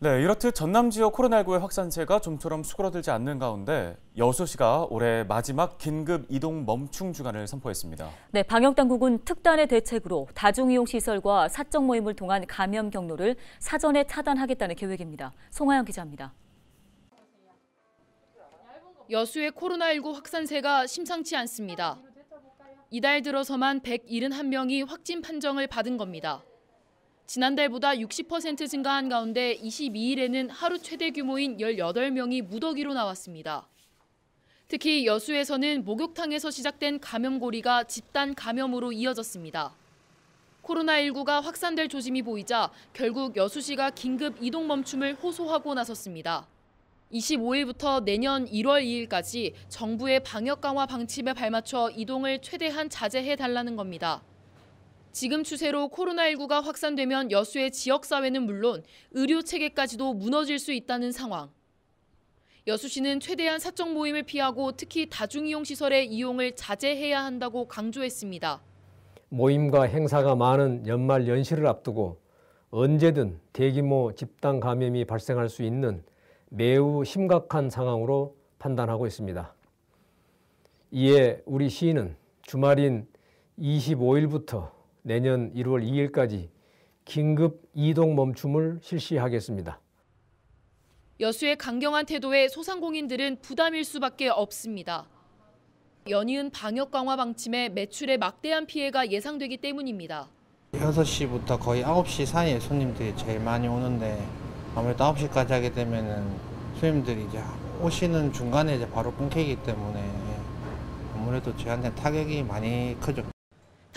네, 이렇듯 전남 지역 코로나19의 확산세가 좀처럼 수그러들지 않는 가운데 여수시가 올해 마지막 긴급 이동 멈춤 주간을 선포했습니다. 네, 방역 당국은 특단의 대책으로 다중 이용 시설과 사적 모임을 통한 감염 경로를 사전에 차단하겠다는 계획입니다. 송하영 기자입니다. 여수의 코로나19 확산세가 심상치 않습니다. 이달 들어서만 171명이 확진 판정을 받은 겁니다. 지난달보다 60% 증가한 가운데 22일에는 하루 최대 규모인 18명이 무더기로 나왔습니다. 특히 여수에서는 목욕탕에서 시작된 감염고리가 집단 감염으로 이어졌습니다. 코로나19가 확산될 조짐이 보이자 결국 여수시가 긴급 이동 멈춤을 호소하고 나섰습니다. 25일부터 내년 1월 2일까지 정부의 방역 강화 방침에 발맞춰 이동을 최대한 자제해 달라는 겁니다. 지금 추세로 코로나19가 확산되면 여수의 지역사회는 물론 의료체계까지도 무너질 수 있다는 상황. 여수시는 최대한 사적 모임을 피하고 특히 다중이용시설의 이용을 자제해야 한다고 강조했습니다. 모임과 행사가 많은 연말 연시를 앞두고 언제든 대규모 집단 감염이 발생할 수 있는 매우 심각한 상황으로 판단하고 있습니다. 이에 우리 시는 주말인 25일부터 내년 1월 2일까지 긴급 이동 멈춤을 실시하겠습니다. 여수의 강경한 태도에 소상공인들은 부담일 수밖에 없습니다. 연이은 방역 강화 방침에 매출에 막대한 피해가 예상되기 때문입니다. 6시부터 거의 9시 사이에 손님들이 제일 많이 오는데 아무래도 9시까지 하게 되면 손님들이 이제 오시는 중간에 이제 바로 끊기기 때문에 아무래도 저한테 타격이 많이 크죠.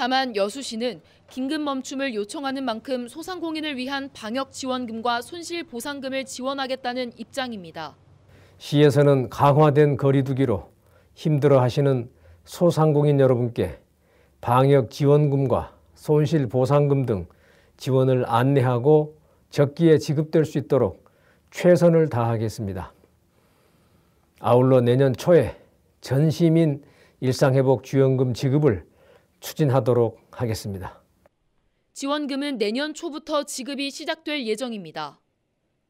다만 여수시는 긴급 멈춤을 요청하는 만큼 소상공인을 위한 방역 지원금과 손실 보상금을 지원하겠다는 입장입니다. 시에서는 강화된 거리두기로 힘들어하시는 소상공인 여러분께 방역 지원금과 손실 보상금 등 지원을 안내하고 적기에 지급될 수 있도록 최선을 다하겠습니다. 아울러 내년 초에 전 시민 일상회복 지원금 지급을 추진하도록 하겠습니다. 지원금은 내년 초부터 지급이 시작될 예정입니다.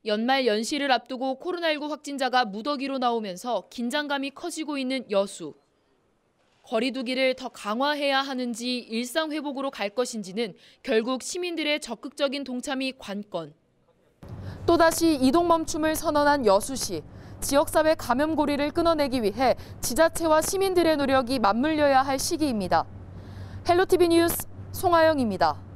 연말 연시를 앞두고 코로나19 확진자가 무더기로 나오면서 긴장감이 커지고 있는 여수. 거리두기를 더 강화해야 하는지 일상 회복으로 갈 것인지는 결국 시민들의 적극적인 동참이 관건. 또다시 이동 멈춤을 선언한 여수시. 지역사회 감염 고리를 끊어내기 위해 지자체와 시민들의 노력이 맞물려야 할 시기입니다. 헬로 TV 뉴스 송하영입니다.